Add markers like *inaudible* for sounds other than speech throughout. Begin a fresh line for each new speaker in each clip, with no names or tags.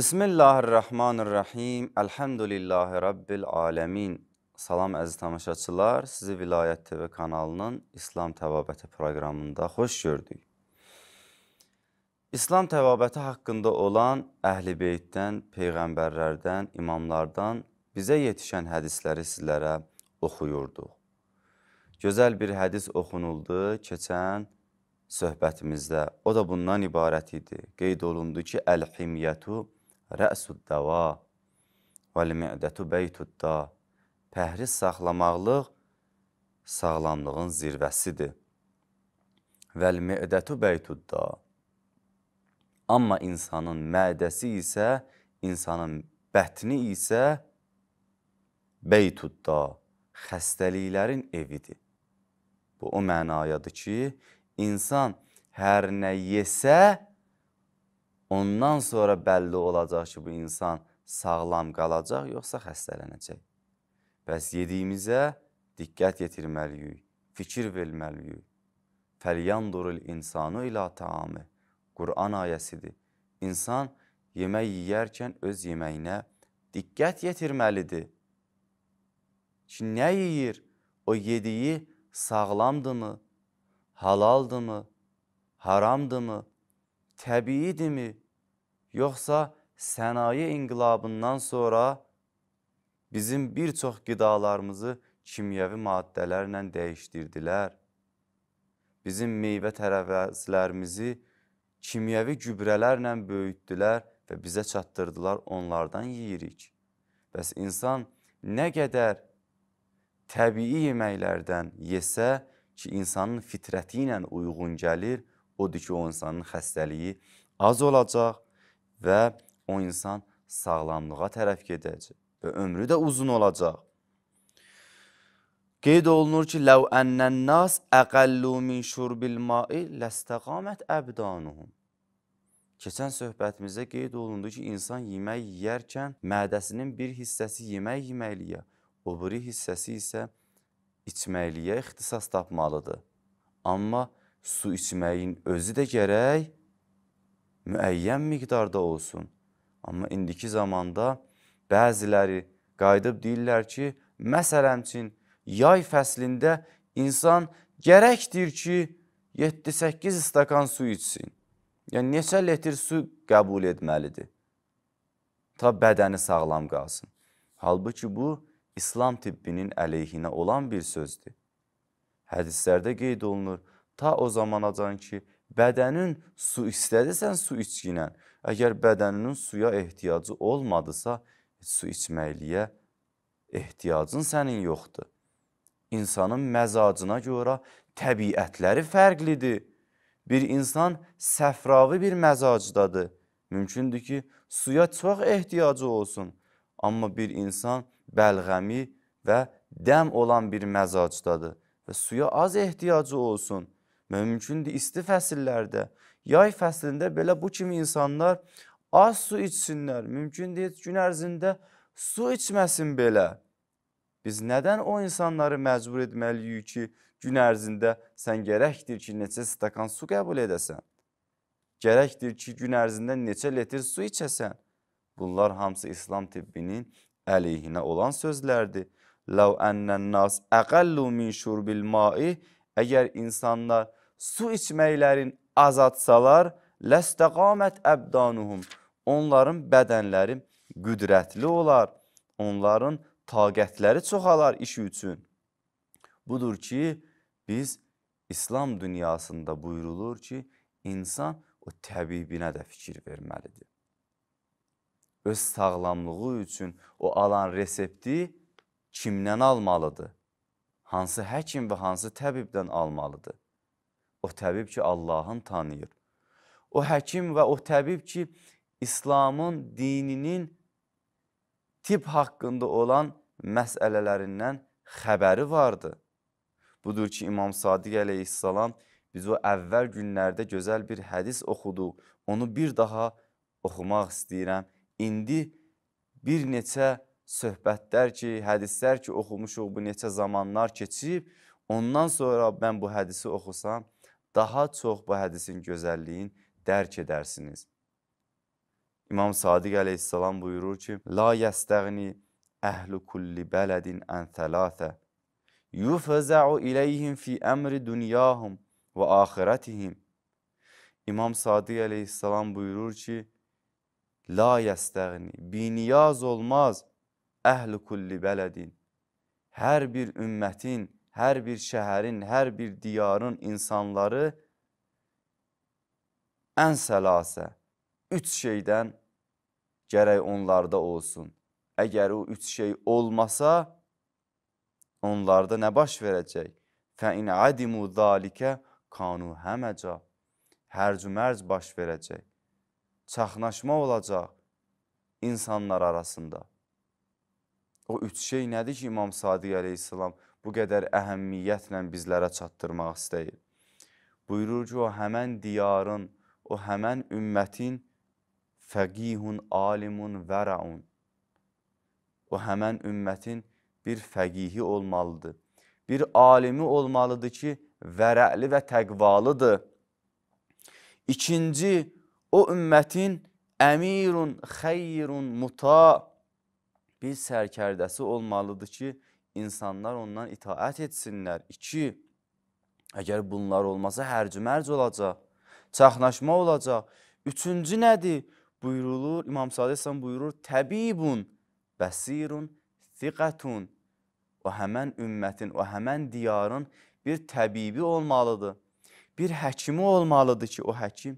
Bismillahirrahmanirrahim. Elhamdülillahi Rabbil alemin. Salam əziz tamaşaçılar, sizi Vilayət TV kanalının İslam Təvabəti proqramında xoş gördük. İslam təvabəti haqqında olan əhl-i beytdən, peyğəmbərlərdən, imamlardan bizə yetişən hədisləri sizlərə oxuyurduq. Gözəl bir hədis oxunuldu keçən söhbətimizdə. O da bundan ibarət idi. Qeyd olundu ki, əl-himiyyətu, rəsud dəva vəl mi'dətu beytudda. Pəhriz saxlamaqlıq sağlamlığın zirvəsidir. Vəl mi'dətu beytudda. Amma insanın mədəsi isə, insanın bətni isə beytudda, xəstəliklərin evidir. Bu o mənayadır ki, insan hər nə yesə, Ondan sonra bəlli olacaq ki, bu insan sağlam qalacaq, yoxsa xəstələnəcək. Bəs yediyimizə diqqət yetirməliyik, fikir verməliyik. Fəlyandurul insanu ilə taamı. Qur'an ayəsidir. İnsan yemək yeyərkən öz yeməyinə diqqət yetirməlidir. Ki, nə yeyir? O yediyi sağlamdımı, halaldımı, haramdımı? təbiidirmi? Yoxsa sənaye inqilabından sonra bizim bir çox qidalarımızı kimyəvi maddələrlə dəyişdirdilər. Bizim meyvə tərəvəzlərimizi kimyəvi gübrələrlə böyütdülər və bizə çatdırdılar, onlardan yeyirik. Bəs insan nə qədər təbii yeməklərdən yesə ki, insanın fitrəti ilə uyğun gəlir, odur ki, o insanın xəstəliyi az olacaq və o insan sağlamlığa tərəf gedəcək və ömrü də uzun olacaq. Qeyd olunur ki, "Ləv ennən-nas aqallu min şurbil ma'i lastaqamat abdanuhum." Keçən söhbətimizdə qeyd olundu ki, insan yemək yeyərkən mədəsinin bir hissəsi yemək yeməkliyə, o biri hissəsi isə içməkliyə ixtisas tapmalıdır. Amma su içməyin özü də gərək müəyyən miqdarda olsun. Amma indiki zamanda bəziləri qayıdıb deyirlər ki, məsələn üçün yay fəslində insan gərəkdir ki, 7-8 stakan su içsin. Yəni neçə litr su qəbul etməlidir? Ta bədəni sağlam qalsın. Halbuki bu İslam tibbinin əleyhinə olan bir sözdür. Hədislərdə qeyd olunur, ta o zamanacan ki, bədənin su istədisən su içkinə, əgər bədəninin suya ehtiyacı olmadısa, su içməkliyə ehtiyacın sənin yoxdur. İnsanın məzacına görə təbiətləri fərqlidir. Bir insan səfravi bir məzacdadır. Mümkündür ki, suya çox ehtiyacı olsun. Amma bir insan bəlğəmi və dəm olan bir məzacdadır və suya az ehtiyacı olsun. Mümkündür isti fəsillərdə, yay fəslində belə bu kimi insanlar az su içsinlər. Mümkün deyil gün ərzində su içməsin belə. Biz nədən o insanları məcbur etməliyik ki, gün ərzində sən gərəkdir ki, neçə stakan su qəbul edəsən. Gərəkdir ki, gün ərzində neçə litr su içəsən. Bunlar hamısı İslam tibbinin əleyhinə olan sözlərdir. Ləv ənnən nas əqəllu min şurbil mai Əgər insanlar su içməklərin azatsalar, ləstəqamət əbdanuhum. Onların bədənləri qüdrətli olar, onların taqətləri çoxalar işi üçün. Budur ki, biz İslam dünyasında buyurulur ki, insan o təbibinə də fikir verməlidir. Öz sağlamlığı üçün o alan resepti kimdən almalıdır? Hansı həkim və hansı təbibdən almalıdır? o təbib ki, Allahın tanıyır. O həkim və o təbib ki, İslamın dininin tip haqqında olan məsələlərindən xəbəri vardı. Budur ki, İmam Sadiq əleyhissalam biz o əvvəl günlərdə gözəl bir hədis oxuduq. Onu bir daha oxumaq istəyirəm. İndi bir neçə söhbətlər ki, hədislər ki, oxumuşuq bu neçə zamanlar keçib. Ondan sonra mən bu hədisi oxusam, daha çox bu hədisin gözəlliyin dərk edərsiniz. İmam Sadiq əleyhissalam buyurur ki, La yəstəğni əhlü kulli bələdin ən thələthə yufəzəu iləyhim fi əmri dünyahum və axirətihim. İmam Sadiq əleyhissalam buyurur ki, La yəstəğni, biniyaz olmaz əhlü kulli bələdin. Hər bir ümmətin hər bir şəhərin, hər bir diyarın insanları ən səlasə, üç şeydən gərək onlarda olsun. Əgər o üç şey olmasa, onlarda nə baş verəcək? Fəin adimu zalikə kanu həməca. Hərcümərc baş verəcək. Çaxnaşma olacaq insanlar arasında. O üç şey nədir ki, İmam Sadiq əleyhissalam bu qədər əhəmmiyyətlə bizlərə çatdırmaq istəyir. Buyurur ki, o həmən diyarın, o həmən ümmətin fəqihun, alimun, vəraun. O həmən ümmətin bir fəqihi olmalıdır. Bir alimi olmalıdır ki, vərəli və təqvalıdır. İkinci, o ümmətin əmirun, xeyrun, muta bir sərkərdəsi olmalıdır ki, insanlar ondan itaət etsinlər. 2. Əgər bunlar olmasa hərc-mərc olacaq, çaxnaşma olacaq. Üçüncü nədir? Buyurulur, İmam Sadə Əsəm buyurur, təbibun, bəsirun, siqətun. O həmən ümmətin, o həmən diyarın bir təbibi olmalıdır. Bir həkimi olmalıdır ki, o həkim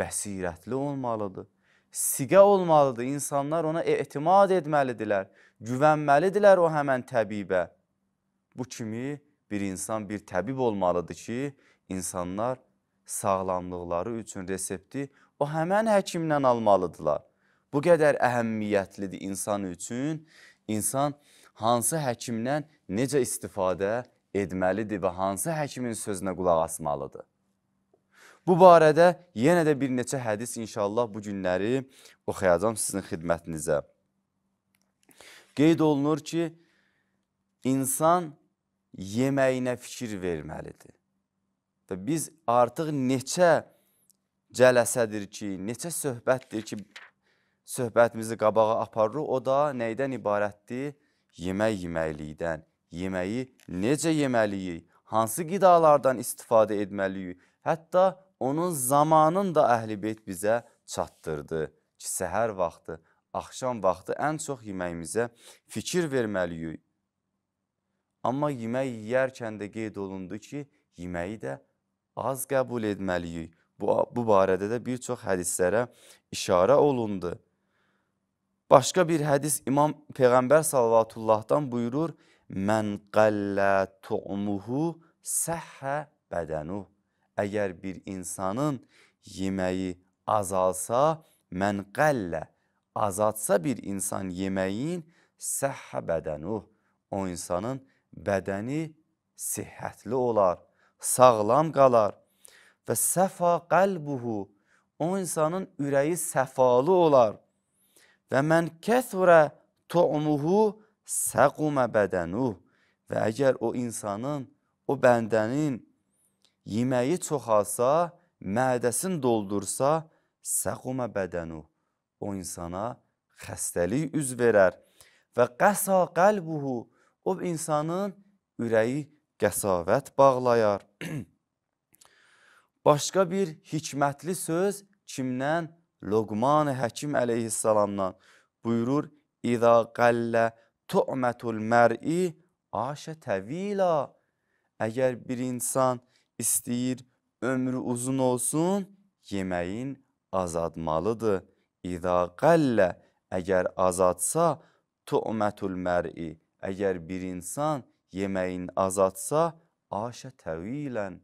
bəsirətli olmalıdır siqə olmalıdır. İnsanlar ona etimad etməlidirlər, güvənməlidirlər o həmən təbibə. Bu kimi bir insan bir təbib olmalıdır ki, insanlar sağlamlıqları üçün resepti o həmən həkimdən almalıdırlar. Bu qədər əhəmiyyətlidir insan üçün. İnsan hansı həkimdən necə istifadə etməlidir və hansı həkimin sözünə qulaq asmalıdır? Bu barədə yenə də bir neçə hədis inşallah bu günləri oxuyacam sizin xidmətinizə. Qeyd olunur ki, insan yeməyinə fikir verməlidir. Və biz artıq neçə cələsədir ki, neçə söhbətdir ki, söhbətimizi qabağa aparırıq, o da nəydən ibarətdir? Yemək yeməklikdən. Yeməyi necə yeməliyik? Hansı qidalardan istifadə etməliyik? Hətta onun zamanın da əhl-i beyt bizə çatdırdı ki, səhər vaxtı, axşam vaxtı ən çox yeməyimizə fikir verməliyik. Amma yemək yeyərkən də qeyd olundu ki, yeməyi də az qəbul etməliyik. Bu, bu barədə də bir çox hədislərə işarə olundu. Başqa bir hədis İmam Peyğəmbər sallallahu buyurur: "Mən qallə tu'muhu səhhə bədənuhu" Əgər bir insanın yeməyi azalsa, mən qəllə, azadsa bir insan yeməyin səhhə bədənuh, o insanın bədəni sihhətli olar, sağlam qalar və səfa qəlbuhu, o insanın ürəyi səfalı olar və mən kəthurə tu'muhu səqumə bədənuh və əgər o insanın, o bəndənin yeməyi çoxalsa, mədəsin doldursa, səquma bədənu, o insana xəstəlik üz verər və qəsa qəlbuhu, o insanın ürəyi qəsavət bağlayar. *clears throat* Başqa bir hikmətli söz kimdən? Loqman-ı Həkim əleyhissalamdan buyurur, İza qəllə tu'mətul mər'i aşə təvila. Əgər bir insan istəyir ömrü uzun olsun, yeməyin azadmalıdır. İza qəllə, əgər azadsa, tu'mətul mər'i, əgər bir insan yeməyin azadsa, aşə təvilən,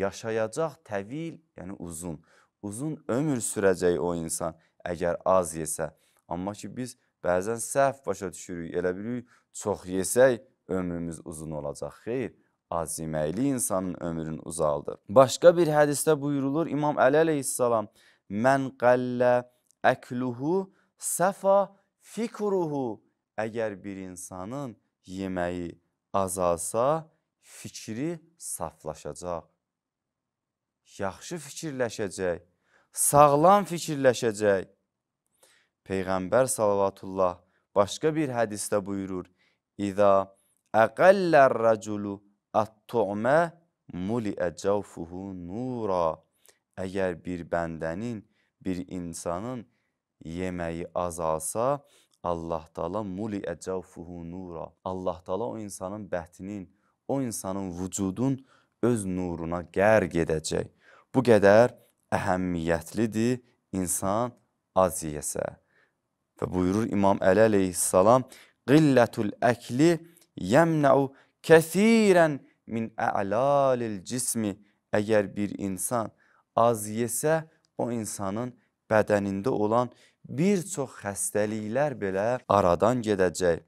yaşayacaq təvil, yəni uzun. Uzun ömür sürəcək o insan əgər az yesə. Amma ki, biz bəzən səhv başa düşürük, elə bilirik, çox yesək ömrümüz uzun olacaq. Xeyr, aziməyli insanın ömrün uzaldı. Başqa bir hədisdə buyurulur İmam Əli əleyhissalam: "Mən qəllə əkluhu səfa fikruhu." Əgər bir insanın yeməyi azalsa, fikri saflaşacaq. Yaxşı fikirləşəcək, sağlam fikirləşəcək. Peyğəmbər sallallahu başqa bir hədisdə buyurur: "İza aqallar raculu At-tu'mə muliə cavfuhu nura. Əgər bir bəndənin, bir insanın yeməyi azalsa, Allah Taala muliə cavfuhu nura. Allah Taala o insanın bətnin, o insanın vücudun öz nuruna qərq edəcək. Bu qədər əhəmiyyətlidir insan az yeyəsə. Və buyurur İmam Əli əleyhissalam, qillətul əkli yəmnəu kəsirən min ə'lalil cismi əgər bir insan az yesə o insanın bədənində olan bir çox xəstəliklər belə aradan gedəcək.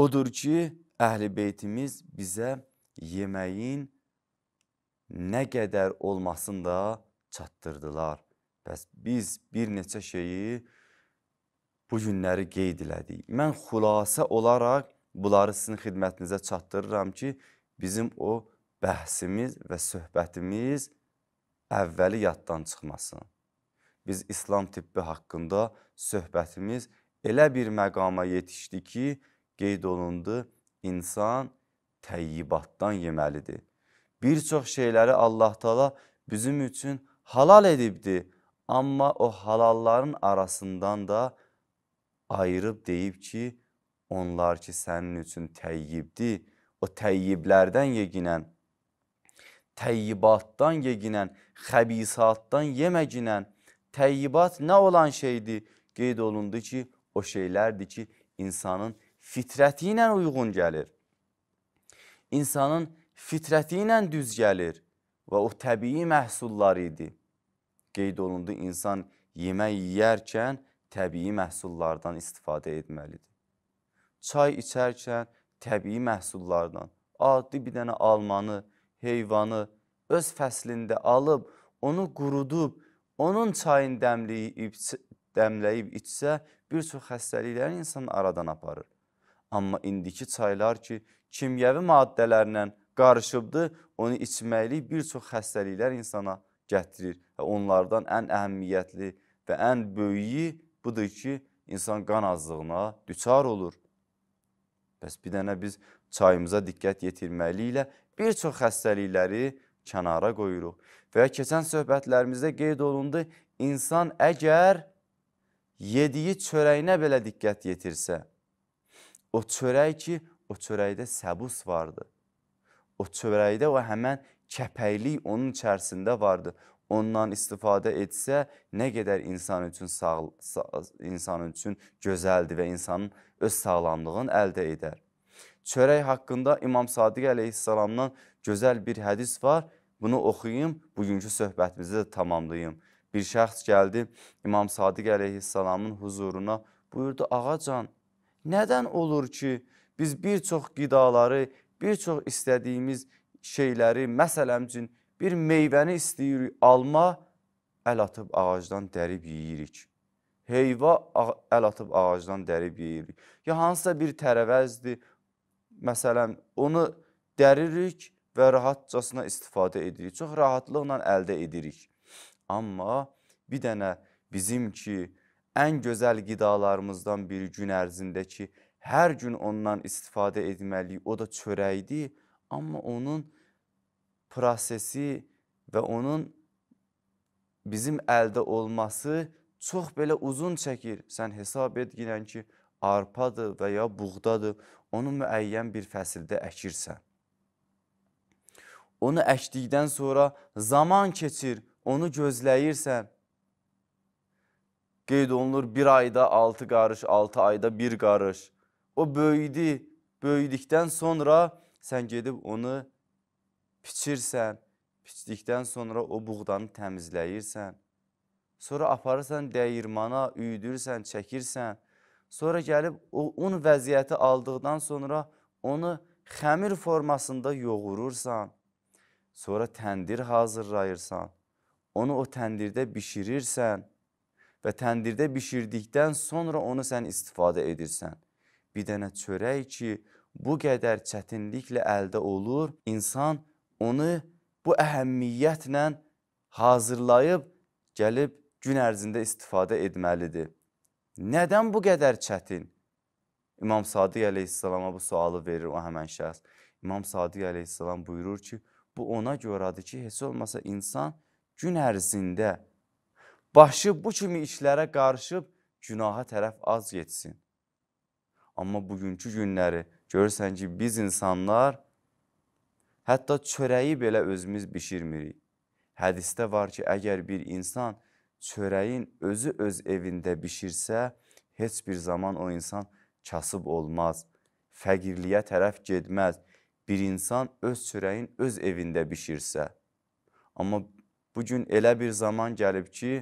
Odur ki, əhl-i beytimiz bizə yeməyin nə qədər olmasını da çatdırdılar. Bəs biz bir neçə şeyi bu günləri qeyd elədik. Mən xülasə olaraq Bunları sizin xidmətinizə çatdırıram ki, bizim o bəhsimiz və söhbətimiz əvvəli yaddan çıxmasın. Biz İslam tibbi haqqında söhbətimiz elə bir məqama yetişdi ki, qeyd olundu, insan təyyibatdan yeməlidir. Bir çox şeyləri Allah Taala bizim üçün halal edibdi, amma o halalların arasından da ayırıb deyib ki, Onlar ki sənin üçün təyyibdir. O təyyiblərdən yeginən, təyyibatdan yeginən, xəbisatdan yeməginən, təyyibat nə olan şeydir? Qeyd olundu ki, o şeylərdir ki, insanın fitrəti ilə uyğun gəlir. İnsanın fitrəti ilə düz gəlir və o təbii məhsullar idi. Qeyd olundu, insan yemək yeyərkən təbii məhsullardan istifadə etməlidir çay içərkən təbii məhsullardan adi bir dənə almanı, heyvanı öz fəslində alıb, onu qurudub, onun çayını dəmləyib, dəmləyib içsə, bir çox xəstəlikləri insanı aradan aparır. Amma indiki çaylar ki, kimyəvi maddələrlə qarışıbdır, onu içməklik bir çox xəstəliklər insana gətirir. Və onlardan ən əhəmiyyətli və ən böyüyü budur ki, insan qan azlığına düçar olur. Bəs bir dənə biz çayımıza diqqət yetirməklə bir çox xəstəlikləri kənara qoyuruq. Və ya keçən söhbətlərimizdə qeyd olundu, insan əgər yediyi çörəyinə belə diqqət yetirsə, o çörək ki, o çörəkdə səbus vardı. O çörəkdə o həmən kəpəylik onun içərisində vardı ondan istifadə etsə, nə qədər insan üçün sağ, insan üçün gözəldir və insanın öz sağlamlığını əldə edər. Çörək haqqında İmam Sadiq əleyhissalamdan gözəl bir hədis var. Bunu oxuyum, bugünkü söhbətimizi də tamamlayım. Bir şəxs gəldi İmam Sadiq əleyhissalamın huzuruna, buyurdu, ağacan, nədən olur ki, biz bir çox qidaları, bir çox istədiyimiz şeyləri, məsələm üçün, bir meyvəni istəyir alma, əl atıb ağacdan dərib yeyirik. Heyva əl atıb ağacdan dərib yeyirik. Ya hansısa bir tərəvəzdir, məsələn, onu dəririk və rahatcasına istifadə edirik. Çox rahatlıqla əldə edirik. Amma bir dənə bizim ki, ən gözəl qidalarımızdan biri gün ərzindəki hər gün ondan istifadə etməliyik. O da çörəkdir, amma onun prosesi və onun bizim əldə olması çox belə uzun çəkir. Sən hesab et ginən ki, arpadır və ya buğdadır, onu müəyyən bir fəsildə əkirsən. Onu əkdikdən sonra zaman keçir, onu gözləyirsən. Qeyd olunur bir ayda 6 qarış, 6 ayda 1 qarış. O böyüdü, böyüdükdən sonra sən gedib onu Piçirsən, piçdikdən sonra o buğdanı təmizləyirsən. Sonra aparırsan dəyirmana, üyüdürsən, çəkirsən. Sonra gəlib o un vəziyyəti aldıqdan sonra onu xəmir formasında yoğurursan. Sonra təndir hazırlayırsan. Onu o təndirdə bişirirsən və təndirdə bişirdikdən sonra onu sən istifadə edirsən. Bir dənə çörək ki, bu qədər çətinliklə əldə olur, insan onu bu əhəmmiyyətlə hazırlayıb gəlib gün ərzində istifadə etməlidir. Nədən bu qədər çətin? İmam Sadiq əleyhissalama bu sualı verir o həmən şəxs. İmam Sadiq əleyhissalam buyurur ki, bu ona görədir ki, heç olmasa insan gün ərzində başı bu kimi işlərə qarışıb günaha tərəf az getsin. Amma bugünkü günləri görürsən ki, biz insanlar Hətta çörəyi belə özümüz bişirmirik. Hədisdə var ki, əgər bir insan çörəyin özü öz evində bişirsə, heç bir zaman o insan kasıb olmaz, fəqirliyə tərəf getməz. Bir insan öz çörəyin öz evində bişirsə. Amma bu gün elə bir zaman gəlib ki,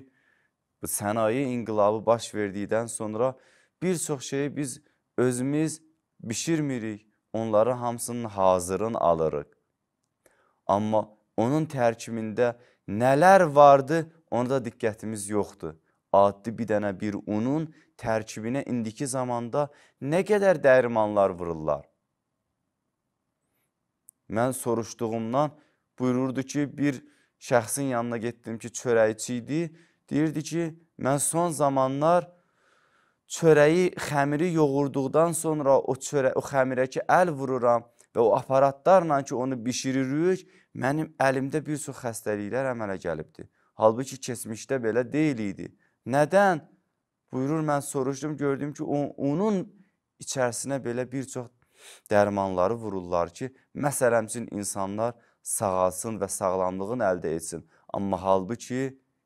bu sənaye inqilabı baş verdikdən sonra bir çox şeyi biz özümüz bişirmirik, onları hamısının hazırını alırıq. Amma onun tərkibində nələr vardı, ona da diqqətimiz yoxdur. Addi bir dənə bir unun tərkibinə indiki zamanda nə qədər dəyirmanlar vururlar? Mən soruşduğumdan buyururdu ki, bir şəxsin yanına getdim ki, çörəkçi idi. Deyirdi ki, mən son zamanlar çörəyi, xəmiri yoğurduqdan sonra o çörə, o xəmirə ki, əl vururam, və o aparatlarla ki onu bişiririk, mənim əlimdə bir çox xəstəliklər əmələ gəlibdi. Halbuki keçmişdə belə deyil idi. Nədən? Buyurur mən soruşdum, gördüm ki, onun içərisinə belə bir çox dərmanları vururlar ki, məsələn üçün insanlar sağalsın və sağlamlığın əldə etsin. Amma halbuki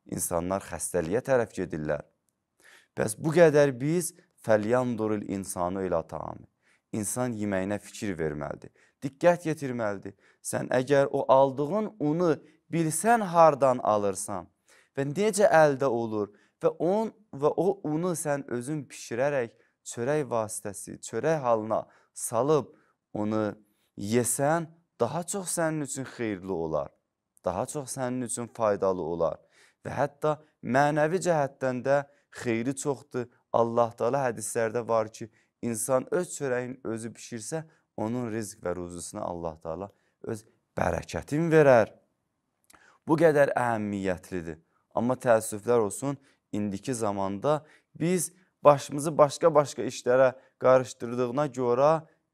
insanlar xəstəliyə tərəf gedirlər. Bəs bu qədər biz fəlyan durul insanı ilə tamamı insan yeməyinə fikir verməlidir. Diqqət yetirməlidir. Sən əgər o aldığın unu bilsən hardan alırsan və necə əldə olur və on və o unu sən özün bişirərək çörək vasitəsi, çörək halına salıb onu yesən daha çox sənin üçün xeyirli olar. Daha çox sənin üçün faydalı olar və hətta mənəvi cəhətdən də xeyri çoxdur. Allah Taala hədislərdə var ki, İnsan öz çörəyin özü bişirsə, onun rizq və ruzusuna Allah Taala öz bərəkətin verər. Bu qədər əhəmiyyətlidir. Amma təəssüflər olsun, indiki zamanda biz başımızı başqa-başqa işlərə qarışdırdığına görə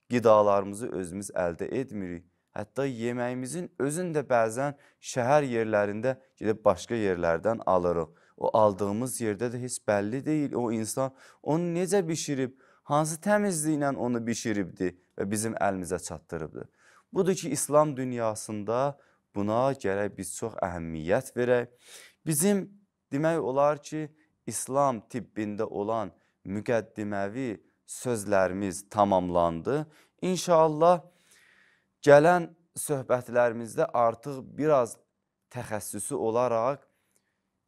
qidalarımızı özümüz əldə etmirik. Hətta yeməyimizin özünü də bəzən şəhər yerlərində gedib başqa yerlərdən alırıq. O aldığımız yerdə də heç bəlli deyil o insan onu necə bişirib, hansı təmizliklə onu bişiribdi və bizim əlimizə çatdırıbdı. Budur ki, İslam dünyasında buna gərək biz çox əhəmiyyət verək. Bizim demək olar ki, İslam tibbində olan müqəddiməvi sözlərimiz tamamlandı. İnşallah gələn söhbətlərimizdə artıq biraz təxəssüsü olaraq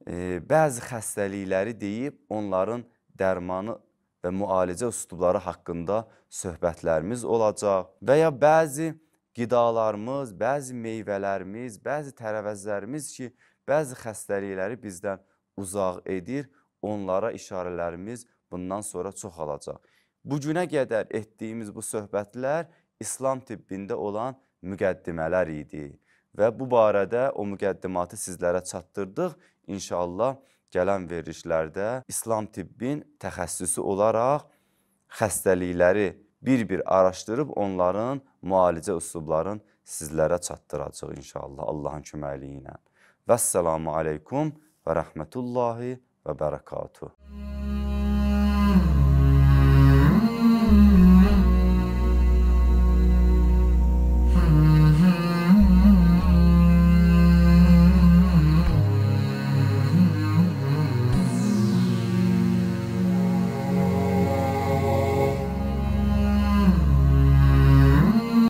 e, bəzi xəstəlikləri deyib onların dərmanı və müalicə üslubları haqqında söhbətlərimiz olacaq və ya bəzi qidalarımız, bəzi meyvələrimiz, bəzi tərəvəzlərimiz ki, bəzi xəstəlikləri bizdən uzaq edir, onlara işarələrimiz bundan sonra çoxalacaq. Bu günə qədər etdiyimiz bu söhbətlər İslam tibbində olan müqəddimələr idi və bu barədə o müqəddimatı sizlərə çatdırdıq. İnşallah gələn verilişlərdə İslam tibbin təxəssüsü olaraq xəstəlikləri bir-bir araşdırıb onların müalicə üslublarını sizlərə çatdıracaq inşallah Allahın köməkliyi ilə. Vəssalamu aleykum və rəhmətullahi və bərəkatuh.